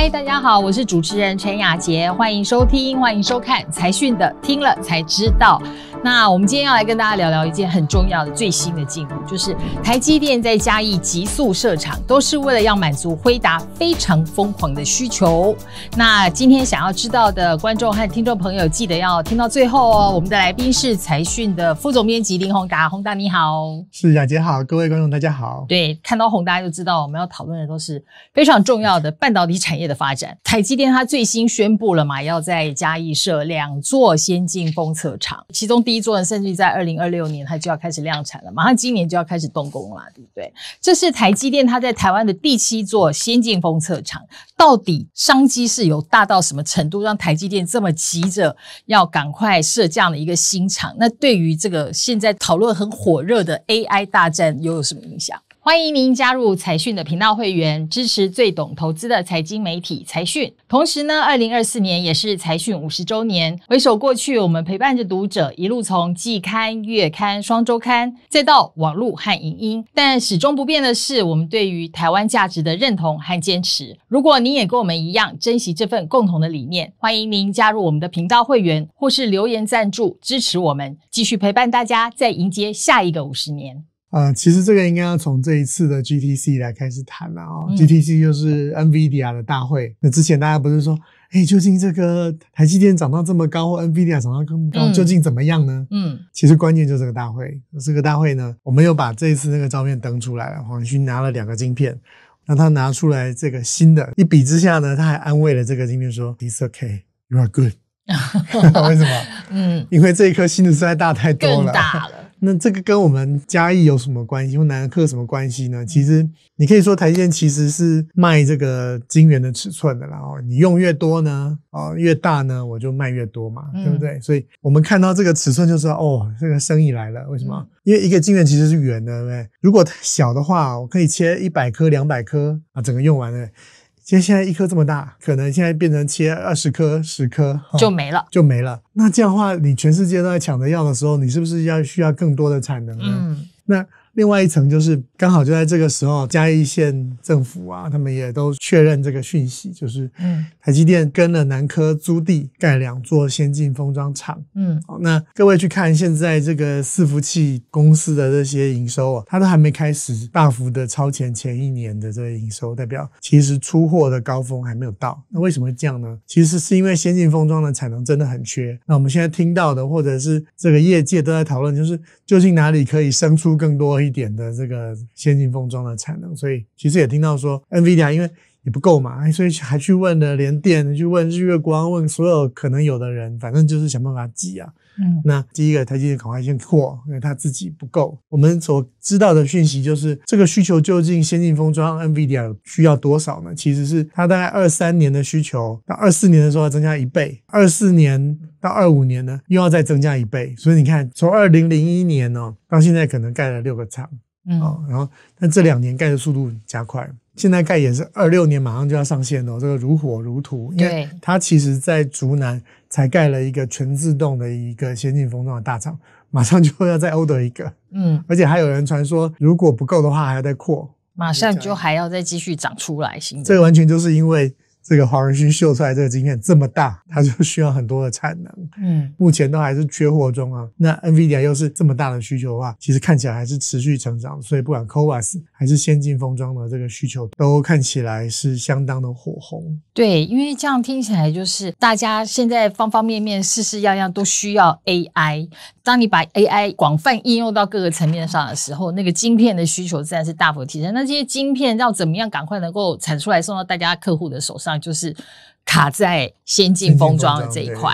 嗨，大家好，我是主持人陈雅杰，欢迎收听，欢迎收看《财讯》的听了才知道。那我们今天要来跟大家聊聊一件很重要的最新的进步，就是台积电在嘉义急速设厂，都是为了要满足辉达非常疯狂的需求。那今天想要知道的观众和听众朋友，记得要听到最后哦。我们的来宾是财讯的副总编辑林宏达，宏达你好，是雅杰好，各位观众大家好。对，看到宏达就知道我们要讨论的都是非常重要的半导体产业的发展。台积电它最新宣布了嘛，要在嘉义设两座先进封测厂，其中。第一座，甚至在二零二六年，它就要开始量产了。马上今年就要开始动工了，对不对？这是台积电它在台湾的第七座先进封测厂。到底商机是有大到什么程度，让台积电这么急着要赶快设这样的一个新厂？那对于这个现在讨论很火热的 AI 大战，又有什么影响？欢迎您加入财讯的频道会员，支持最懂投资的财经媒体财讯。同时呢，二零二四年也是财讯五十周年。回首过去，我们陪伴着读者一路从季刊、月刊、双周刊，再到网络和影音。但始终不变的是，我们对于台湾价值的认同和坚持。如果您也跟我们一样珍惜这份共同的理念，欢迎您加入我们的频道会员，或是留言赞助支持我们，继续陪伴大家再迎接下一个五十年。呃，其实这个应该要从这一次的 GTC 来开始谈了哦。GTC 就是 NVIDIA 的大会。那之前大家不是说，哎，究竟这个台积电涨到这么高，或 NVIDIA 涨到这么高，究竟怎么样呢？嗯，其实关键就是个大会。这个大会呢，我们又把这一次那个照片登出来了。黄勋拿了两个晶片，那他拿出来这个新的，一比之下呢，他还安慰了这个晶片说 t h i s okay, you are good。”为什么？嗯，因为这一颗新的实在大太多了，更大了。那这个跟我们嘉义有什么关系？用男颗什么关系呢？其实你可以说台建其实是卖这个晶圆的尺寸的，然后你用越多呢，哦，越大呢，我就卖越多嘛，对不对？所以我们看到这个尺寸就是哦，这个生意来了。为什么？因为一个晶圆其实是圆的，对不对？如果小的话，我可以切一百颗、两百颗啊，整个用完了。其实现在一颗这么大，可能现在变成切二十颗、十颗就没了，就没了。那这样话，你全世界都在抢着要的时候，你是不是要需要更多的产能呢？那。另外一层就是，刚好就在这个时候，嘉义县政府啊，他们也都确认这个讯息，就是台积电跟了南科租地盖两座先进封装厂。嗯，好，那各位去看现在这个伺服器公司的这些营收啊，它都还没开始大幅的超前前一年的这个营收，代表其实出货的高峰还没有到。那为什么会这样呢？其实是因为先进封装的产能真的很缺。那我们现在听到的，或者是这个业界都在讨论，就是究竟哪里可以生出更多？一点的这个先进封装的产能，所以其实也听到说，NVIDIA 因为。不够嘛？哎，所以还去问了联电，去问日月光，问所有可能有的人，反正就是想办法挤啊。嗯，那第一个台积电赶快先扩，因为它自己不够。我们所知道的讯息就是，这个需求究竟先进封装 NVIDIA 需要多少呢？其实，是它大概二三年的需求，到二四年的时候要增加一倍，二四年到二五年呢，又要再增加一倍。所以你看，从二零零一年哦到现在，可能盖了六个厂，嗯，然后但这两年盖的速度加快。现在盖也是二六年马上就要上线哦，这个如火如荼，因为它其实在竹南才盖了一个全自动的一个先进封装的大厂，马上就要 d 欧德一个，嗯，而且还有人传说如果不够的话还要再扩，马上就还要再继续长出来，行，这个完全就是因为。这个黄仁勋秀出来这个晶片这么大，它就需要很多的产能。嗯，目前都还是缺货中啊。那 NVIDIA 又是这么大的需求的话，其实看起来还是持续成长。所以不管 COAS 还是先进封装的这个需求，都看起来是相当的火红。对，因为这样听起来就是大家现在方方面面事事样样都需要 AI。当你把 AI 广泛应用到各个层面上的时候，那个晶片的需求自然是大幅提升。那这些晶片要怎么样赶快能够产出来送到大家客户的手上，就是卡在先进封装的这一块。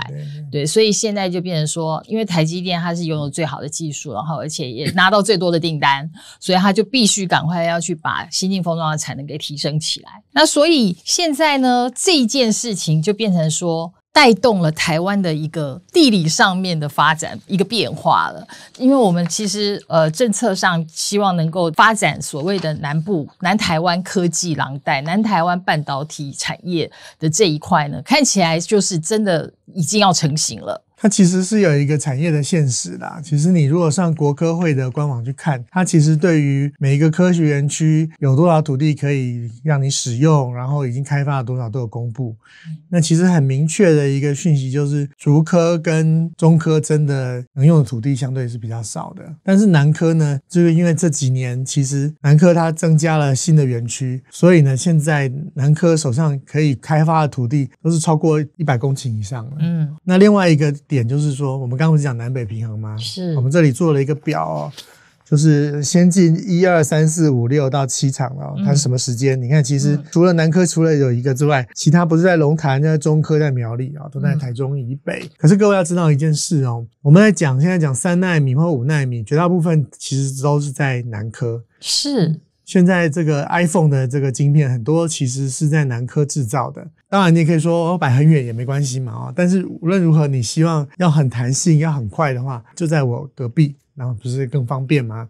对，所以现在就变成说，因为台积电它是拥有最好的技术，然后而且也拿到最多的订单，所以它就必须赶快要去把先进封装的产能给提升起来。那所以现在呢，这件事情就变成说。带动了台湾的一个地理上面的发展，一个变化了。因为我们其实呃政策上希望能够发展所谓的南部南台湾科技廊带、南台湾半导体产业的这一块呢，看起来就是真的已经要成型了。它其实是有一个产业的现实啦。其实你如果上国科会的官网去看，它其实对于每一个科学园区有多少土地可以让你使用，然后已经开发了多少都有公布。那其实很明确的一个讯息就是，竹科跟中科真的能用的土地相对是比较少的。但是南科呢，就是因为这几年其实南科它增加了新的园区，所以呢现在南科手上可以开发的土地都是超过一百公顷以上的。嗯，那另外一个。点就是说，我们刚不是讲南北平衡吗？是，我们这里做了一个表，哦，就是先进一二三四五六到七场了，它是什么时间？你看，其实除了南科除了有一个之外，其他不是在龙潭，在中科，在苗栗啊，都在台中以北。可是各位要知道一件事哦，我们在讲现在讲三纳米或五纳米，绝大部分其实都是在南科。是。现在这个 iPhone 的这个晶片很多其实是在南科制造的。当然你也可以说摆很远也没关系嘛，啊，但是无论如何，你希望要很弹性、要很快的话，就在我隔壁，然后不是更方便吗？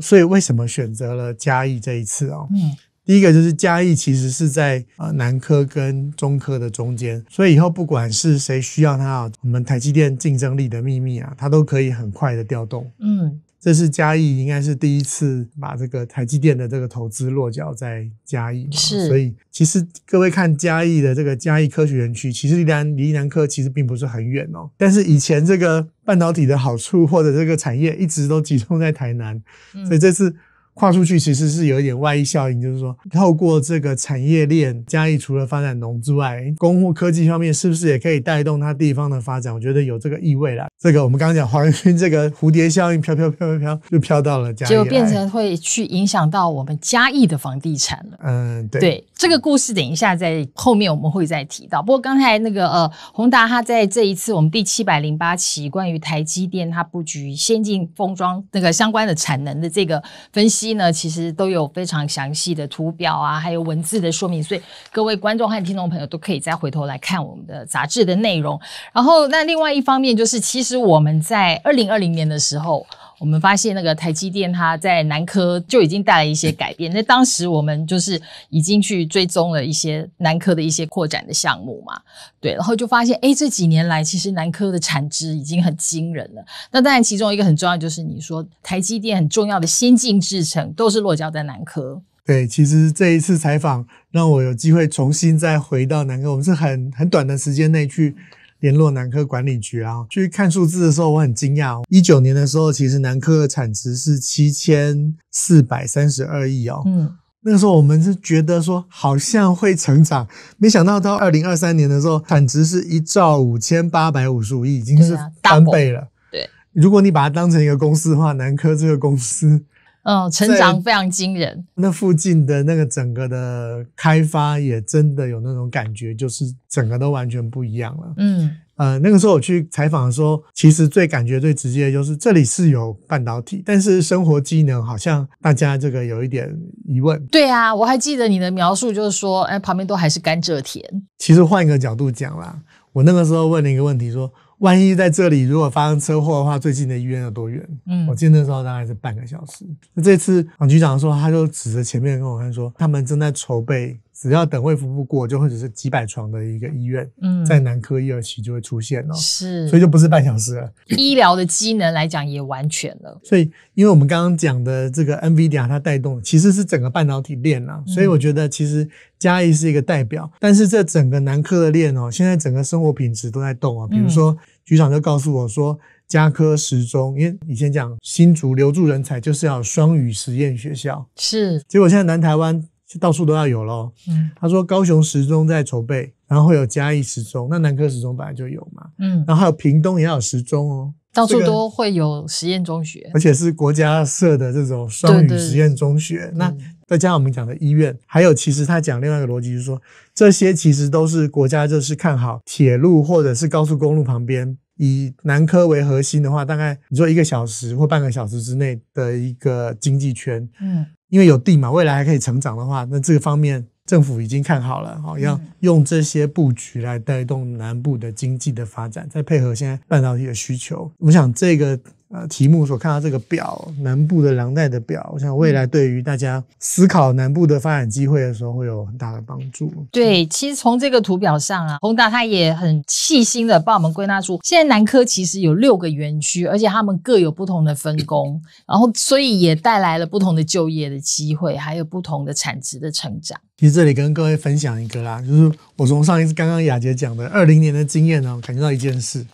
所以为什么选择了嘉义这一次哦？嗯，第一个就是嘉义其实是在呃南科跟中科的中间，所以以后不管是谁需要它啊，我们台积电竞争力的秘密啊，它都可以很快的调动。嗯。这是嘉义，应该是第一次把这个台积电的这个投资落脚在嘉义是。所以其实各位看嘉义的这个嘉义科学园区，其实离南离南科其实并不是很远哦。但是以前这个半导体的好处或者这个产业一直都集中在台南，所以这次。跨出去其实是有一点外溢效应，就是说透过这个产业链嘉义，除了发展农之外，公户科技方面是不是也可以带动它地方的发展？我觉得有这个意味了。这个我们刚刚讲仁云这个蝴蝶效应飘飘飘飘飘，就飘到了嘉义，结果变成会去影响到我们嘉义的房地产了。嗯，对。这个故事等一下在后面我们会再提到。不过刚才那个呃宏达，他在这一次我们第七百零八期关于台积电它布局先进封装那个相关的产能的这个分析。呢，其实都有非常详细的图表啊，还有文字的说明，所以各位观众和听众朋友都可以再回头来看我们的杂志的内容。然后，那另外一方面就是，其实我们在二零二零年的时候。我们发现那个台积电，它在南科就已经带来一些改变。那当时我们就是已经去追踪了一些南科的一些扩展的项目嘛，对，然后就发现，哎，这几年来其实南科的产值已经很惊人了。那当然，其中一个很重要就是你说台积电很重要的先进制程都是落脚在南科。对，其实这一次采访让我有机会重新再回到南科，我们是很很短的时间内去。联络南科管理局啊，去看数字的时候，我很惊讶哦。一九年的时候，其实南科的产值是七千四百三十二亿哦。嗯，那个时候我们是觉得说好像会成长，没想到到二零二三年的时候，产值是一兆五千八百五十五亿，已经是翻倍了。对，如果你把它当成一个公司的话，南科这个公司。嗯，成长非常惊人。那附近的那个整个的开发也真的有那种感觉，就是整个都完全不一样了。嗯，呃，那个时候我去采访的时候，其实最感觉最直接的就是这里是有半导体，但是生活机能好像大家这个有一点疑问。对啊，我还记得你的描述就是说，哎，旁边都还是甘蔗田。其实换一个角度讲啦，我那个时候问了一个问题说。万一在这里如果发生车祸的话，最近的医院有多远？嗯，我记得那时候大概是半个小时。那这次王局长说，他就指着前面跟我说，他们正在筹备。只要等位服务过，就或者是几百床的一个医院，在南科一二期就会出现哦。是，所以就不是半小时了。医疗的机能来讲也完全了。所以，因为我们刚刚讲的这个 Nvidia，它带动其实是整个半导体链啊。所以我觉得其实嘉义是一个代表，但是这整个南科的链哦，现在整个生活品质都在动啊。比如说局长就告诉我说，嘉科时钟，因为以前讲新竹留住人才就是要双语实验学校，是。结果现在南台湾。到处都要有咯。嗯，他说高雄十中在筹备，然后有嘉义十中，那南科十中本来就有嘛。嗯，然后还有屏东也有十中哦，到处都会有实验中学，而且是国家设的这种双语实验中学。那再加上我们讲的医院，还有其实他讲另外一个逻辑，就是说这些其实都是国家就是看好铁路或者是高速公路旁边。以南科为核心的话，大概你说一个小时或半个小时之内的一个经济圈，嗯，因为有地嘛，未来还可以成长的话，那这个方面政府已经看好了，哦，要用这些布局来带动南部的经济的发展，再配合现在半导体的需求，我想这个。呃，题目所看到这个表，南部的粮代的表，我想未来对于大家思考南部的发展机会的时候，会有很大的帮助。对，其实从这个图表上啊，宏达他也很细心的帮我们归纳出，现在南科其实有六个园区，而且他们各有不同的分工，然后所以也带来了不同的就业的机会，还有不同的产值的成长。其实这里跟各位分享一个啦，就是我从上一次刚刚雅杰讲的二零年的经验呢，感觉到一件事，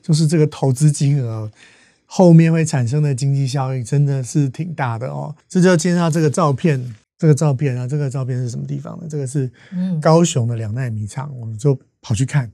就是这个投资金额后面会产生的经济效益真的是挺大的哦。这就介绍这个照片，这个照片啊，这个照片是什么地方的？这个是嗯，高雄的两奈米厂，我们就跑去看。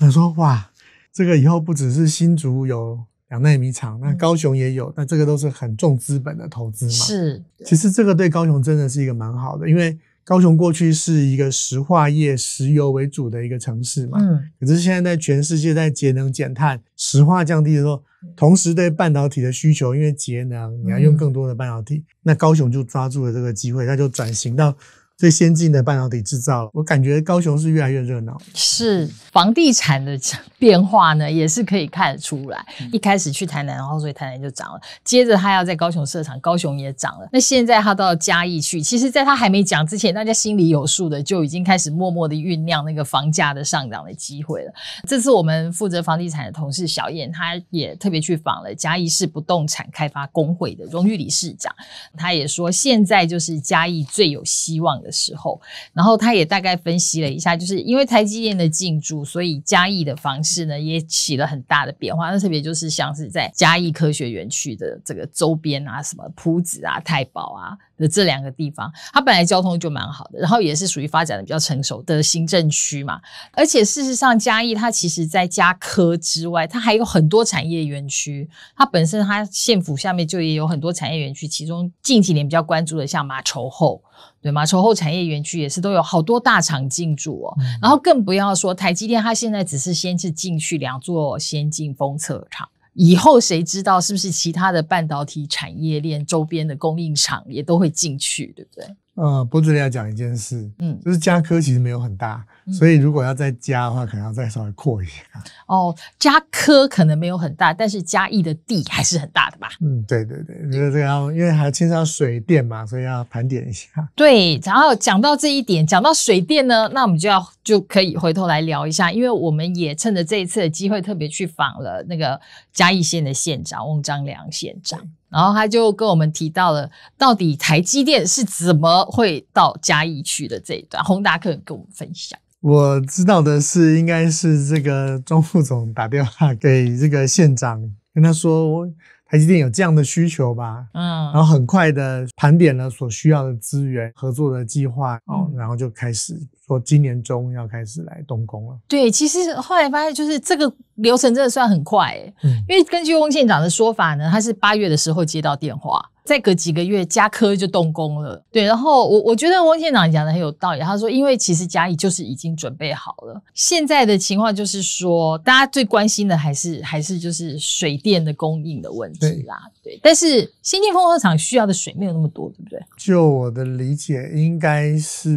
我说哇，这个以后不只是新竹有两奈米厂，那高雄也有。那这个都是很重资本的投资嘛。是。其实这个对高雄真的是一个蛮好的，因为高雄过去是一个石化业、石油为主的一个城市嘛。嗯。可是现在在全世界在节能减碳、石化降低的时候。同时，对半导体的需求，因为节能，你要用更多的半导体，那高雄就抓住了这个机会，它就转型到。最先进的半导体制造了，我感觉高雄是越来越热闹。是房地产的变化呢，也是可以看得出来。一开始去台南，然后所以台南就涨了。接着他要在高雄设厂，高雄也涨了。那现在他到嘉义去，其实，在他还没讲之前，大家心里有数的就已经开始默默的酝酿那个房价的上涨的机会了。这次我们负责房地产的同事小燕，他也特别去访了嘉义市不动产开发工会的荣誉理事长，他也说现在就是嘉义最有希望的。时候，然后他也大概分析了一下，就是因为台积电的进驻，所以嘉义的方式呢也起了很大的变化。那特别就是像是在嘉义科学园区的这个周边啊，什么铺子啊、太保啊。的这两个地方，它本来交通就蛮好的，然后也是属于发展的比较成熟的行政区嘛。而且事实上，嘉义它其实在嘉科之外，它还有很多产业园区。它本身它县府下面就也有很多产业园区，其中近几年比较关注的像马稠后，对马稠后产业园区也是都有好多大厂进驻哦。然后更不要说台积电，它现在只是先是进去两座先进封测厂。以后谁知道是不是其他的半导体产业链周边的供应厂也都会进去，对不对？嗯，波子你要讲一件事，嗯，就是加科其实没有很大，所以如果要再加的话，可能要再稍微扩一下。哦，加科可能没有很大，但是加益的地还是很大的吧？嗯，对对对，因为这个要，因为还要牵涉水电嘛，所以要盘点一下。对，然后讲到这一点，讲到水电呢，那我们就要。就可以回头来聊一下，因为我们也趁着这一次的机会，特别去访了那个嘉义县的县长翁章良县长，然后他就跟我们提到了，到底台积电是怎么会到嘉义去的这一段，宏达可能跟我们分享。我知道的是，应该是这个钟副总打电话给这个县长，跟他说。台积电有这样的需求吧，嗯，然后很快的盘点了所需要的资源、合作的计划，哦，然后就开始说今年中要开始来动工了。对，其实后来发现就是这个流程真的算很快，嗯，因为根据翁县长的说法呢，他是八月的时候接到电话，再隔几个月，加科就动工了。对，然后我我觉得汪县长讲的很有道理，他说因为其实嘉义就是已经准备好了，现在的情况就是说大家最关心的还是还是就是水电的供应的问题。对啦，对，但是先进风车厂需要的水没有那么多，对不对？就我的理解，应该是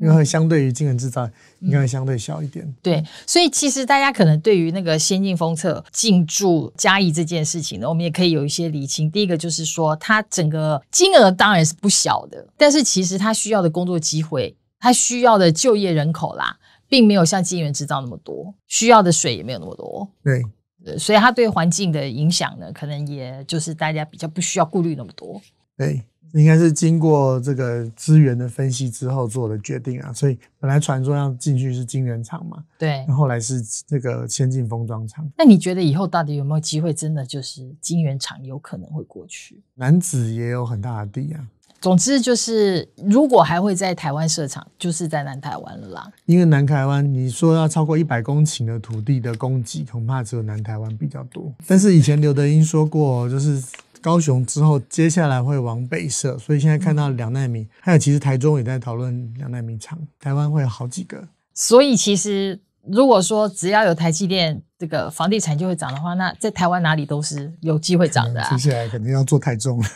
因为相对于晶圆制造，应该相对小一点。对，所以其实大家可能对于那个先进风测进驻嘉义这件事情呢，我们也可以有一些理清。第一个就是说，它整个金额当然是不小的，但是其实它需要的工作机会，它需要的就业人口啦，并没有像金源制造那么多，需要的水也没有那么多。对。对，所以它对环境的影响呢，可能也就是大家比较不需要顾虑那么多。对，应该是经过这个资源的分析之后做的决定啊。所以本来传说要进去是晶圆厂嘛，对，后来是这个先进封装厂。那你觉得以后到底有没有机会，真的就是晶圆厂有可能会过去？男子也有很大的地啊。总之就是，如果还会在台湾设厂，就是在南台湾了啦。因为南台湾，你说要超过一百公顷的土地的供给，恐怕只有南台湾比较多。但是以前刘德英说过，就是高雄之后，接下来会往北设，所以现在看到两纳米，还有其实台中也在讨论两纳米厂，台湾会有好几个。所以其实。如果说只要有台积电这个房地产就会涨的话，那在台湾哪里都是有机会涨的。接 下来肯定要做太重了，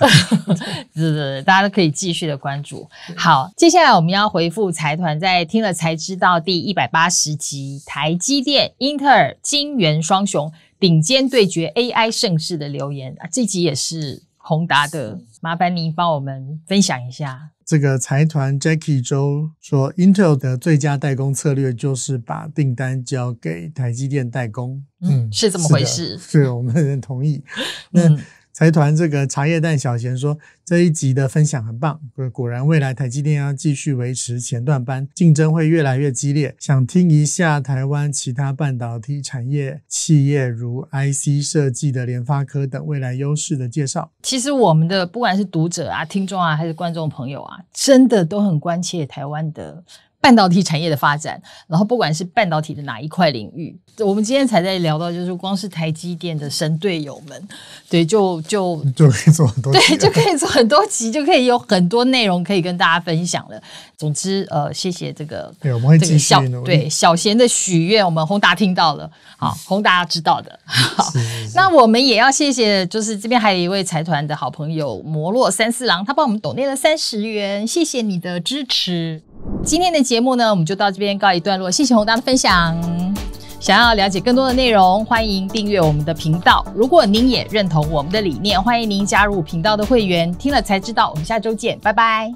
是大家都可以继续的关注。好，接下来我们要回复财团在听了才知道第一百八十集台积电、英特尔、晶圆双雄顶尖对决 AI 盛世的留言啊，这集也是宏达的，麻烦您帮我们分享一下。这个财团 j a c k i e 周说，Intel 的最佳代工策略就是把订单交给台积电代工。嗯，是这么回事？对，我们很同意。那。财团这个茶叶蛋小贤说，这一集的分享很棒。果然未来台积电要继续维持前段班，竞争会越来越激烈。想听一下台湾其他半导体产业企业，如 IC 设计的联发科等未来优势的介绍。其实我们的不管是读者啊、听众啊，还是观众朋友啊，真的都很关切台湾的。半导体产业的发展，然后不管是半导体的哪一块领域，我们今天才在聊到，就是光是台积电的神队友们，对，就就 就可以做很多，对，就可以做很多集，就可以有很多内容可以跟大家分享了。总之，呃，谢谢这个，对，我们会继续努力。对，小贤的许愿，我们宏达听到了，好，宏达知道的。那我们也要谢谢，就是这边还有一位财团的好朋友摩洛三四郎，他帮我们抖内了三十元，谢谢你的支持。今天的节目呢，我们就到这边告一段落。谢谢宏大的分享。想要了解更多的内容，欢迎订阅我们的频道。如果您也认同我们的理念，欢迎您加入频道的会员。听了才知道，我们下周见，拜拜。